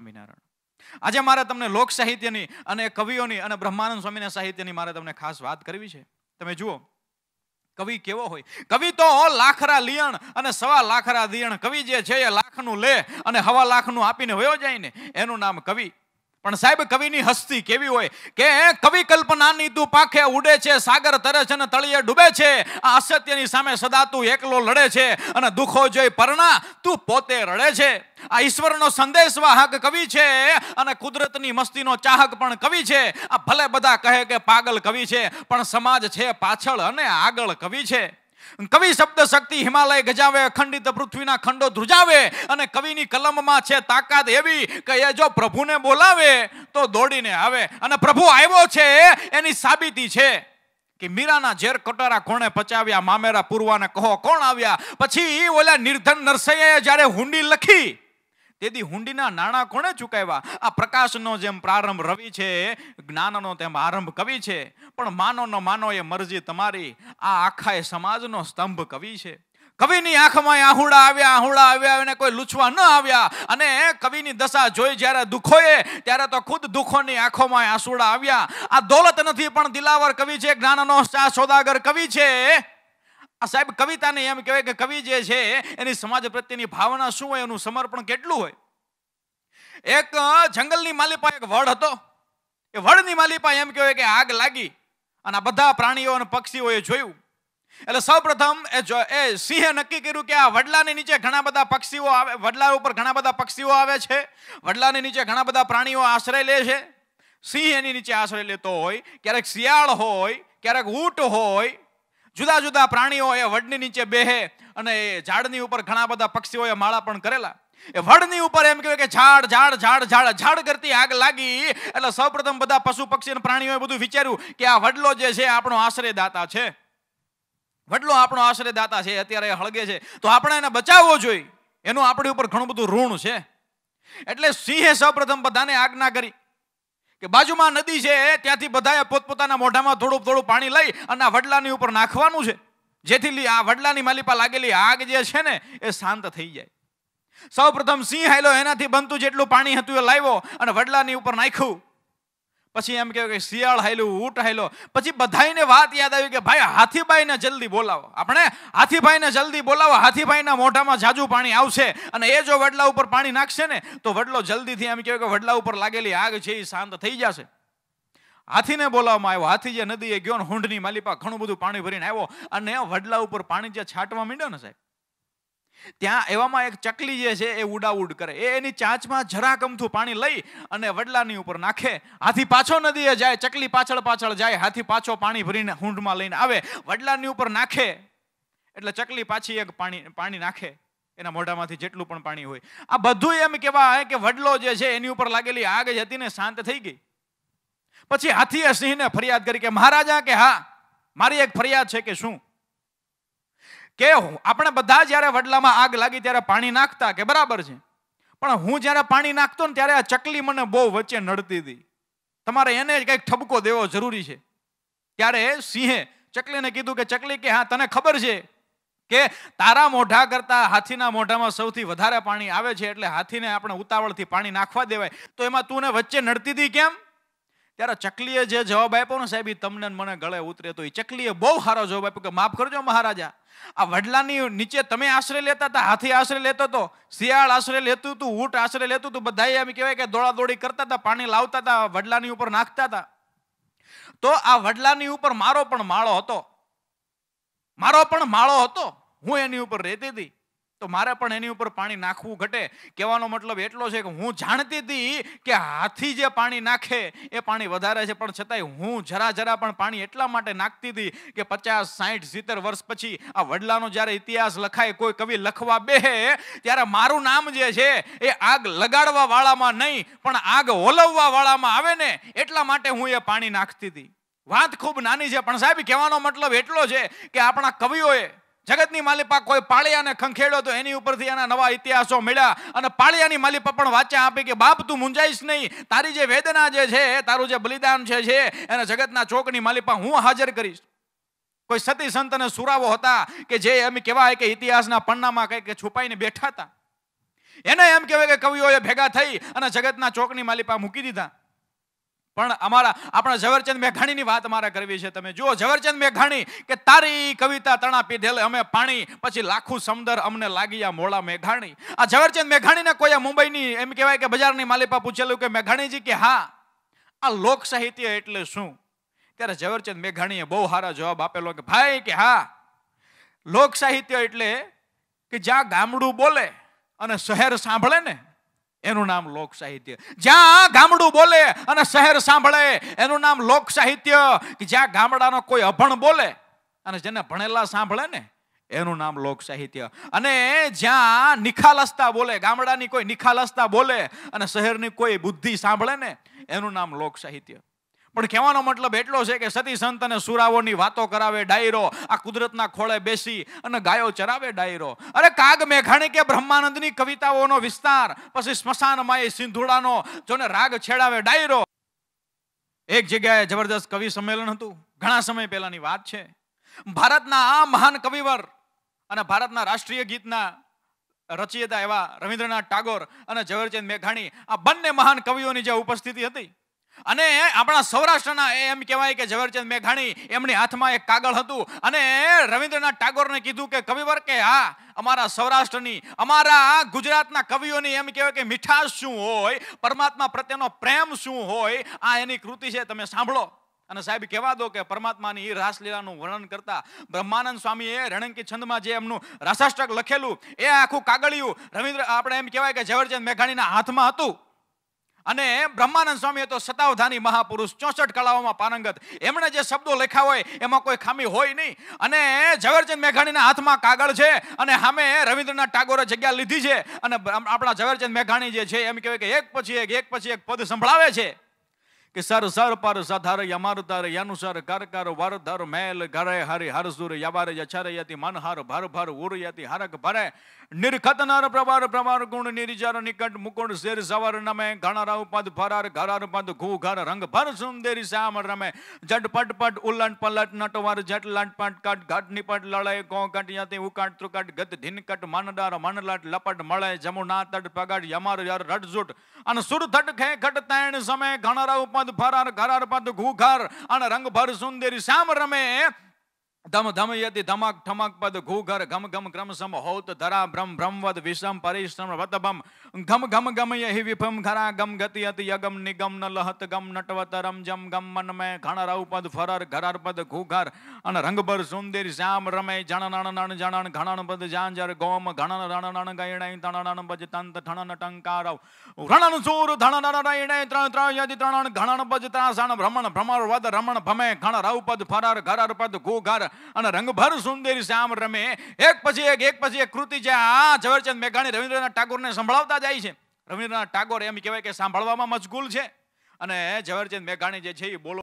સ્વામિનારાયણ આજે મારે તમને લોક સાહિત્યની અને કવિઓની અને બ્રહ્માનંદ સ્વામીના સાહિત્યની મારે તમને ખાસ વાત કરવી છે તમે જુઓ કવિ કેવો હોય કવિ તો લાખરા લિયણ અને સવા લાખરા દિયણ કવિ જે છે એ લાખનું લે અને હવા લાખનું આપીને વયો જાય ને એનું નામ કવિ પણ સાહેબ કવિની હસ્તી કેવી હોય કે કવિ કલ્પનાની તું પાખે ઉડે છે સાગર તરે છે અને તળિયે ડૂબે છે આ અસત્યની સામે સદા તું એકલો લડે છે અને દુઃખો જોઈ પરણા તું પોતે રડે છે આ ઈશ્વરનો સંદેશવાહક કવિ છે અને કુદરતની મસ્તીનો ચાહક પણ કવિ છે આ ભલે બધા કહે કે પાગલ કવિ છે પણ સમાજ છે પાછળ અને આગળ કવિ છે કવિ શબ્દ શક્તિ હિમાલય ગજાવે અખંડિત પૃથ્વીના ખંડો ધ્રુજાવે અને કવિની કલમમાં છે તાકાત એવી કે એ જો પ્રભુને બોલાવે તો દોડીને આવે અને પ્રભુ આવ્યો છે એની સાબિતી છે કે મીરાના ઝેર કટોરા કોણે પચાવ્યા મામેરા પૂરવાને કહો કોણ આવ્યા પછી ઓલા નિર્ધન નરસૈયાએ જ્યારે હુંડી લખી તેથી હુંડીના નાણાં કોણે ચૂકાવ્યા આ પ્રકાશનો જેમ પ્રારંભ રવિ છે જ્ઞાનનો તેમ આરંભ કવિ છે પણ માનોનો માનો એ મરજી તમારી આ આખા એ સમાજનો સ્તંભ કવિ છે કવિની આંખમાં આહુડા આવ્યા આહુડા આવ્યા અને કોઈ લૂછવા ન આવ્યા અને કવિની દશા જોઈ જ્યારે દુઃખોએ ત્યારે તો ખુદ દુઃખોની આંખોમાં આંસુડા આવ્યા આ દોલત નથી પણ દિલાવર કવિ છે જ્ઞાનનો સોદાગર કવિ છે આ સાહેબ કવિતાને એમ કહેવાય કે કવિ જે છે એની સમાજ પ્રત્યેની ભાવના શું હોય એનું સમર્પણ કેટલું હોય એક જંગલની માલિપા એક વડ હતો એ વડની માલિપા એમ કહેવાય કે આગ લાગી અને આ બધા પ્રાણીઓ અને પક્ષીઓએ જોયું એટલે સૌપ્રથમ એ જો એ સિંહે નક્કી કર્યું કે આ વડલાની નીચે ઘણા બધા પક્ષીઓ આવે વડલા ઉપર ઘણા બધા પક્ષીઓ આવે છે વડલાની નીચે ઘણા બધા પ્રાણીઓ આશ્રય લે છે સિંહ એની નીચે આશ્રય લેતો હોય ક્યારેક શિયાળ હોય ક્યારેક ઊંટ હોય જુદા જુદા પ્રાણીઓ એ વડની નીચે બેહે અને એ ઝાડની ઉપર ઘણા બધા પક્ષીઓએ માળા પણ કરેલા એ વડની ઉપર એમ કહેવાય કે ઝાડ ઝાડ ઝાડ ઝાડ ઝાડ કરતી આગ લાગી એટલે સૌપ્રથમ બધા પશુ પક્ષી અને પ્રાણીઓએ બધું વિચાર્યું કે આ વડલો જે છે આપણો આશ્રયદાતા છે વડલો આપણો આશ્રયદાતા છે અત્યારે હળગે છે તો આપણે એને બચાવવો જોઈએ એનું આપણી ઉપર ઘણું બધું ઋણ છે એટલે સિંહે સૌપ્રથમ બધાને આજ્ઞા કરી કે બાજુમાં નદી છે ત્યાંથી બધાએ પોતપોતાના મોઢામાં થોડું થોડું પાણી લઈ અને આ વડલાની ઉપર નાખવાનું છે જેથી આ વડલાની માલિપા લાગેલી આગ જે છે ને એ શાંત થઈ જાય સૌ પ્રથમ સિંહ હાયલો એનાથી બનતું જેટલું પાણી હતું એ લાવ્યો અને વડલાની ઉપર નાખ્યું પછી એમ કહેવાય કે શિયાળ હાયલું ઊંટ હાયલો પછી બધાને વાત યાદ આવી કે ભાઈ હાથીભાઈને જલ્દી બોલાવો આપણે હાથીભાઈને જલ્દી બોલાવો હાથીભાઈના મોઢામાં જાજુ પાણી આવશે અને એ જો વડલા ઉપર પાણી નાખશે ને તો વડલો જલ્દીથી એમ કહેવાય કે વડલા ઉપર લાગેલી આગ છે એ શાંત થઈ જશે હાથીને બોલાવવામાં આવ્યો હાથી જે નદીએ ગયો ને હુંડની માલિપા ઘણું બધું પાણી ભરીને આવ્યો અને વડલા ઉપર પાણી જે છાંટવા માંડ્યો ને સાહેબ ત્યાં એવામાં એક ચકલી જે છે એ ઉડાઉડ કરે એ એની ચાંચમાં જરાક અમથું પાણી લઈ અને વડલાની ઉપર નાખે હાથી પાછો નદીએ જાય ચકલી પાછળ પાછળ જાય હાથી પાછો પાણી ભરીને હુંડમાં લઈને આવે વડલાની ઉપર નાખે એટલે ચકલી પાછી એક પાણી પાણી નાખે એના મોઢામાંથી જેટલું પણ પાણી હોય આ બધું એમ કહેવાય કે વડલો જે છે એની ઉપર લાગેલી આગ જ હતી ને શાંત થઈ ગઈ પછી હાથીએ સિંહને ફરિયાદ કરી કે મહારાજા કે હા મારી એક ફરિયાદ છે કે શું કે આપણે બધા જ્યારે વડલામાં આગ લાગી ત્યારે પાણી નાખતા કે બરાબર છે પણ હું જ્યારે પાણી નાખતો ને ત્યારે આ ચકલી મને બહુ વચ્ચે નડતી હતી તમારે એને જ કંઈક ઠબકો દેવો જરૂરી છે ત્યારે સિંહે ચકલીને કીધું કે ચકલી કે હા તને ખબર છે કે તારા મોઢા કરતા હાથીના મોઢામાં સૌથી વધારે પાણી આવે છે એટલે હાથીને આપણે ઉતાવળથી પાણી નાખવા દેવાય તો એમાં તું વચ્ચે નડતી હતી કેમ ત્યારે ચકલીએ જે જવાબ આપ્યો ને સાહેબ તમને મને ગળે ઉતરે તો એ ચકલીએ બહુ સારો જવાબ આપ્યો કે માફ કરજો મહારાજા આ વડલાની નીચે તમે આશરે લેતા હતા હાથી આશરે લેતો હતો શિયાળ આશરે લેતું હતું ઊંટ આશરે લેતું હતું બધાએ એમ કહેવાય કે દોડાદોડી કરતા હતા પાણી લાવતા હતા વડલાની ઉપર નાખતા હતા તો આ વડલાની ઉપર મારો પણ માળો હતો મારો પણ માળો હતો હું એની ઉપર રહેતી હતી તો મારે પણ એની ઉપર પાણી નાખવું ઘટે કહેવાનો મતલબ એટલો છે કે હું જાણતી હતી કે હાથી જે પાણી નાખે એ પાણી વધારે છે પણ છતાંય હું જરા જરા પણ પાણી એટલા માટે નાખતી હતી કે પચાસ સાહીઠ સિત્તેર વર્ષ પછી આ વડલાનો જ્યારે ઇતિહાસ લખાય કોઈ કવિ લખવા બેહે ત્યારે મારું નામ જે છે એ આગ લગાડવા વાળામાં નહીં પણ આગ હોલવવા વાળામાં આવે ને એટલા માટે હું એ પાણી નાખતી હતી વાત ખૂબ નાની છે પણ સાહેબ કહેવાનો મતલબ એટલો છે કે આપણા કવિઓએ જગતની માલિપા કોઈ પાળિયાને ખંખેડ્યો તો એની ઉપરથી એના નવા ઇતિહાસો મળ્યા અને પાળિયાની માલિપા પણ વાંચ્યા આપી કે બાપ તું મુંજાઈશ નહીં તારી જે વેદના જે છે તારું જે બલિદાન છે છે એને જગતના ચોકની માલિપા હું હાજર કરીશ કોઈ સતી સંતને સુરાવો હતા કે જે એમ કહેવાય કે ઇતિહાસના પન્નામાં કંઈક છુપાઈને બેઠા હતા એને એમ કહેવાય કે કવિઓએ ભેગા થઈ અને જગતના ચોકની માલિપા મૂકી દીધા પણ અમારા આપણા ઝવેરચંદ મેઘાણીની વાત મારે કરવી છે તમે જુઓ ઝવેરચંદ મેઘાણી કે તારી કવિતા તણા પીધેલ અમે પાણી પછી લાખું સમદર અમને લાગી આ મોળા મેઘાણી આ ઝવેરચંદ મેઘાણીને કોઈ આ મુંબઈની એમ કહેવાય કે બજારની માલિપા પૂછેલું કે મેઘાણીજી કે હા આ લોક સાહિત્ય એટલે શું ત્યારે ઝવેરચંદ મેઘાણીએ બહુ સારા જવાબ આપેલો કે ભાઈ કે હા લોક સાહિત્ય એટલે કે જ્યાં ગામડું બોલે અને શહેર સાંભળે ને એનું નામ લોક સાહિત્ય જ્યાં ગામડું બોલે અને શહેર સાંભળે એનું નામ લોક સાહિત્ય કે જ્યાં ગામડાનો કોઈ અભણ બોલે અને જેને ભણેલા સાંભળે ને એનું નામ લોક સાહિત્ય અને જ્યાં નિખાલસતા બોલે ગામડાની કોઈ નિખાલસતા બોલે અને શહેરની કોઈ બુદ્ધિ સાંભળે ને એનું નામ લોક સાહિત્ય પણ કહેવાનો મતલબ એટલો છે કે સતી સંત અને સુરાવોની વાતો કરાવે ડાયરો આ કુદરતના ખોળે બેસી અને ગાયો ચરાવે ડાયરો અરે કાગ મેઘાણી કે બ્રહ્માનંદની કવિતાઓનો વિસ્તાર પછી સ્મશાનમાં એ સિંધુડાનો જોને રાગ છેડાવે ડાયરો એક જગ્યાએ જબરદસ્ત કવિ સંમેલન હતું ઘણા સમય પહેલાની વાત છે ભારતના આ મહાન કવિવર અને ભારતના રાષ્ટ્રીય ગીતના રચયિતા એવા રવિન્દ્રનાથ ટાગોર અને ઝવેરચંદ મેઘાણી આ બંને મહાન કવિઓની જે ઉપસ્થિતિ હતી અને આપણા સૌરાષ્ટ્રના એમ કહેવાય કે ઝવેરચંદ મેઘાણી એમની હાથમાં એક કાગળ હતું અને રવિન્દ્રનાથ ટાગોરને કીધું કે કવિવર કે હા અમારા સૌરાષ્ટ્રની અમારા ગુજરાતના કવિઓની એમ કહેવાય કે મીઠાશ શું હોય પરમાત્મા પ્રત્યેનો પ્રેમ શું હોય આ એની કૃતિ છે તમે સાંભળો અને સાહેબ કહેવા દો કે પરમાત્માની રાસલીલાનું વર્ણન કરતા બ્રહ્માનંદ સ્વામીએ રણંકી છંદમાં જે એમનું રાસાષ્ટક લખેલું એ આખું કાગળિયું રવિન્દ્ર આપણે એમ કહેવાય કે ઝવેરચંદ મેઘાણીના હાથમાં હતું અને બ્રહ્માનંદ સ્વામી તો સતાવધાની મહાપુરુષ ચોસઠ કળાઓમાં પારંગત એમણે જે શબ્દો લખ્યા હોય એમાં કોઈ ખામી હોય નહીં અને ઝવેરચંદ મેઘાણીના હાથમાં કાગળ છે અને સામે રવિન્દ્રનાથ ટાગોરે જગ્યા લીધી છે અને આપણા ઝવેરચંદ મેઘાણી જે છે એમ કહેવાય કે એક પછી એક એક પછી એક પદ સંભળાવે છે कि सर सर पर सधर यमर तर यनुसर कर कर वर धर मैल गरे हरि हर सुर यवर यचर यति मन हर भर भर उर यति हरक भरे निर्खत नर प्रवर प्रवर गुण निर्जर निकट मुकुण सिर सवर नमे घण रव पद फरर घरर पद घू घर रंग भर सुंदरी श्याम रमे जट पट पट उलट पलट नटवर जट लट पट कट घट निपट लड़े गौ कट यति उकट त्रुकट गत धिन कट मन डर मन लट लपट मड़े जमुना तट पगड़ यमर यर रट जुट अन सुर धट खे घट तैण समय घण रव பார்த்து பரார் கரார் பார்த்து கூகார் ஆனால் ரங்க பரு சுந்தரி சாமரமே ધમ ધમ યતિ ધમક ઠમક પદ ઘુ ઘર ઘમ ઘમ ક્રમ સમ હોત ધરા ભ્રમ ભ્રમવદ વિષમ પરિશ્રમ વતભમ ઘમ ઘમ ગમ યહિ વિફમ ખરા ગમ ગતિ અતિ યગમ નિગમ ન લહત ગમ નટવતરમ જમ ગમ મન મે ઘણ રવ પદ ફરર ઘરર પદ ઘુ ઘર અને રંગભર સુંદર શ્યામ રમે જણ નણ નણ જણણ ઘણણ પદ જાંજર ગોમ ઘણણ રણ નણ ગયણ તણ નણ ભજ તંત ઠણ ટંકારવ રણન સૂર ધણ નણ રયણે ત્રણ ત્રણ યતિ ત્રણ ઘણણ ભજ ત્રાસણ ભ્રમણ ભ્રમર વદ રમણ ભમે ઘણ રવ પદ ફરર ઘરર પદ ઘુ અને રંગભર સુંદરી શ્યામ રમે એક પછી એક એક પછી એક કૃતિ છે આ ઝવેરચંદ મેઘાણી રવિન્દ્રનાથ ટાગોરને સંભળાવતા જાય છે રવિન્દ્રનાથ ટાગોર એમ કહેવાય કે સાંભળવામાં મશગુલ છે અને ઝવેરચંદ મેઘાણી જે છે એ બોલો